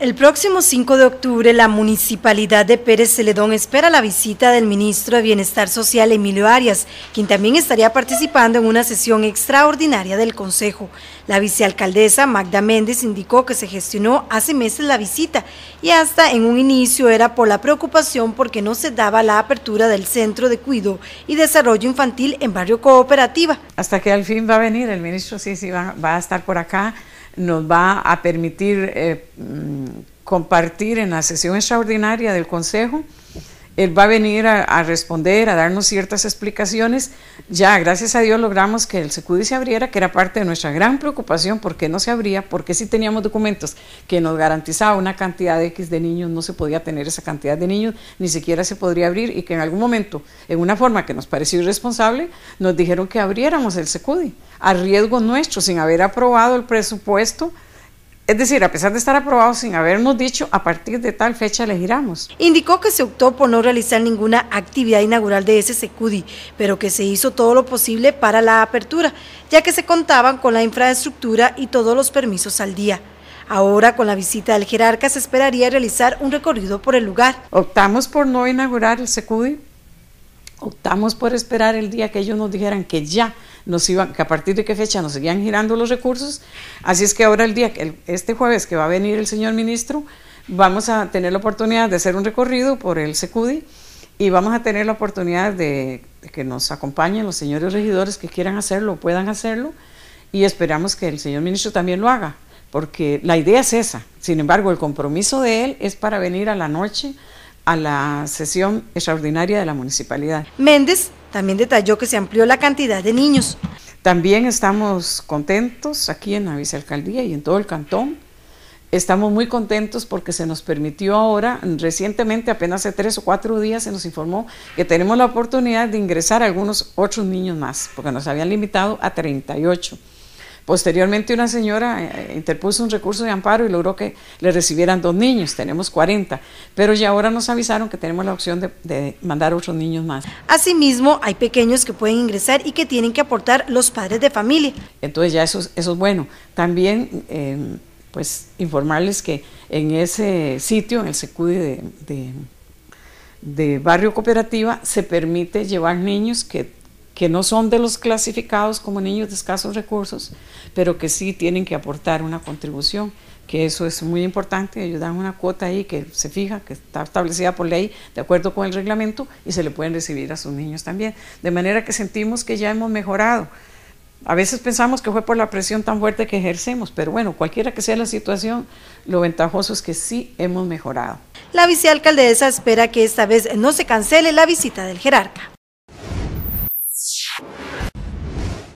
El próximo 5 de octubre, la municipalidad de Pérez Celedón espera la visita del ministro de Bienestar Social, Emilio Arias, quien también estaría participando en una sesión extraordinaria del Consejo. La vicealcaldesa Magda Méndez indicó que se gestionó hace meses la visita y hasta en un inicio era por la preocupación porque no se daba la apertura del Centro de Cuido y Desarrollo Infantil en Barrio Cooperativa. Hasta que al fin va a venir el ministro, sí, sí, va, va a estar por acá nos va a permitir eh, mm, compartir en la sesión extraordinaria del Consejo. Él va a venir a, responder, a darnos ciertas explicaciones. Ya, gracias a Dios, logramos que el SECUDI se abriera, que era parte de nuestra gran preocupación, porque no se abría, porque si teníamos documentos que nos garantizaba una cantidad X de niños, no se podía tener esa cantidad de niños, ni siquiera se podría abrir, y que en algún momento, en una forma que nos pareció irresponsable, nos dijeron que abriéramos el SECUDI a riesgo nuestro sin haber aprobado el presupuesto. Es decir, a pesar de estar aprobado sin habernos dicho a partir de tal fecha le giramos. Indicó que se optó por no realizar ninguna actividad inaugural de ese SECUDI, pero que se hizo todo lo posible para la apertura, ya que se contaban con la infraestructura y todos los permisos al día. Ahora, con la visita del jerarca, se esperaría realizar un recorrido por el lugar. Optamos por no inaugurar el SECUDI, optamos por esperar el día que ellos nos dijeran que ya nos iban, que a partir de qué fecha nos seguían girando los recursos. Así es que ahora el día, este jueves que va a venir el señor ministro, vamos a tener la oportunidad de hacer un recorrido por el SECUDI y vamos a tener la oportunidad de, que nos acompañen los señores regidores que quieran hacerlo, puedan hacerlo y esperamos que el señor ministro también lo haga, porque la idea es esa. Sin embargo, el compromiso de él es para venir a la noche a la sesión extraordinaria de la municipalidad. Méndez también detalló que se amplió la cantidad de niños. También estamos contentos aquí en la vicealcaldía y en todo el cantón. Estamos muy contentos porque se nos permitió ahora, recientemente, apenas hace tres o cuatro días, se nos informó que tenemos la oportunidad de ingresar a algunos otros niños más, porque nos habían limitado a 38. Posteriormente una señora eh, eh, interpuso un recurso de amparo y logró que le recibieran dos niños, tenemos 40, pero ya ahora nos avisaron que tenemos la opción de, mandar otros niños más. Asimismo, hay pequeños que pueden ingresar y que tienen que aportar los padres de familia. Entonces ya eso, eso es bueno. También eh, pues informarles que en ese sitio, en el SECUDI de Barrio Cooperativa, se permite llevar niños que que no son de los clasificados como niños de escasos recursos, pero que sí tienen que aportar una contribución, que eso es muy importante, ellos dan una cuota ahí que se fija, que está establecida por ley, de acuerdo con el reglamento, y se le pueden recibir a sus niños también. De manera que sentimos que ya hemos mejorado. A veces pensamos que fue por la presión tan fuerte que ejercemos, pero bueno, cualquiera que sea la situación, lo ventajoso es que sí hemos mejorado. La vicealcaldesa espera que esta vez no se cancele la visita del jerarca.